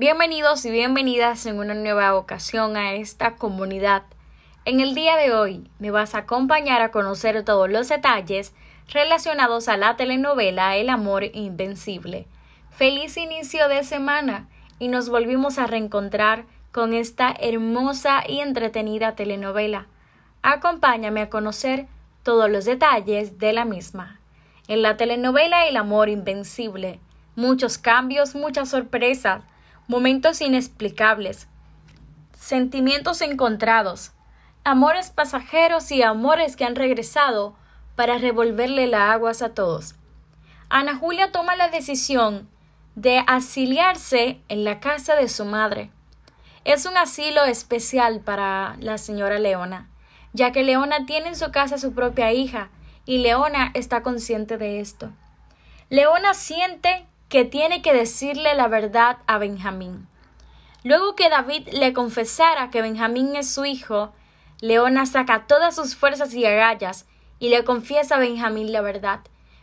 Bienvenidos y bienvenidas en una nueva ocasión a esta comunidad. En el día de hoy me vas a acompañar a conocer todos los detalles relacionados a la telenovela El Amor Invencible. Feliz inicio de semana y nos volvimos a reencontrar con esta hermosa y entretenida telenovela. Acompáñame a conocer todos los detalles de la misma. En la telenovela El Amor Invencible, muchos cambios, muchas sorpresas, momentos inexplicables, sentimientos encontrados, amores pasajeros y amores que han regresado para revolverle las aguas a todos. Ana Julia toma la decisión de asiliarse en la casa de su madre. Es un asilo especial para la señora Leona, ya que Leona tiene en su casa su propia hija y Leona está consciente de esto. Leona siente que tiene que decirle la verdad a Benjamín. Luego que David le confesara que Benjamín es su hijo, Leona saca todas sus fuerzas y agallas y le confiesa a Benjamín la verdad.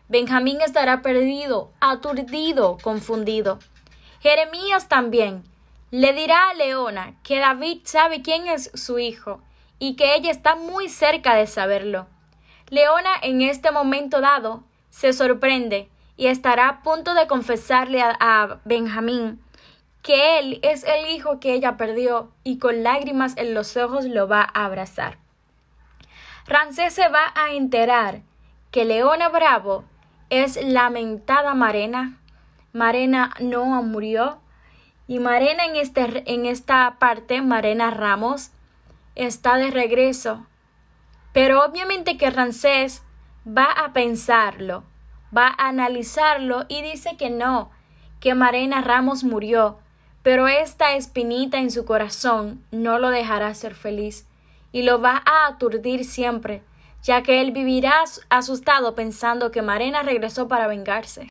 Benjamín estará perdido, aturdido, confundido. Jeremías también le dirá a Leona que David sabe quién es su hijo y que ella está muy cerca de saberlo. Leona en este momento dado se sorprende y estará a punto de confesarle a, Benjamín que él es el hijo que ella perdió y con lágrimas en los ojos lo va a abrazar. Rancés se va a enterar que Leona Bravo es lamentada Marena. Marena no murió. Y Marena en, este, en esta parte, Marena Ramos, está de regreso. Pero obviamente que Rancés va a pensarlo va a analizarlo y dice que no, que Marena Ramos murió, pero esta espinita en su corazón no lo dejará ser feliz y lo va a aturdir siempre, ya que él vivirá asustado pensando que Marena regresó para vengarse.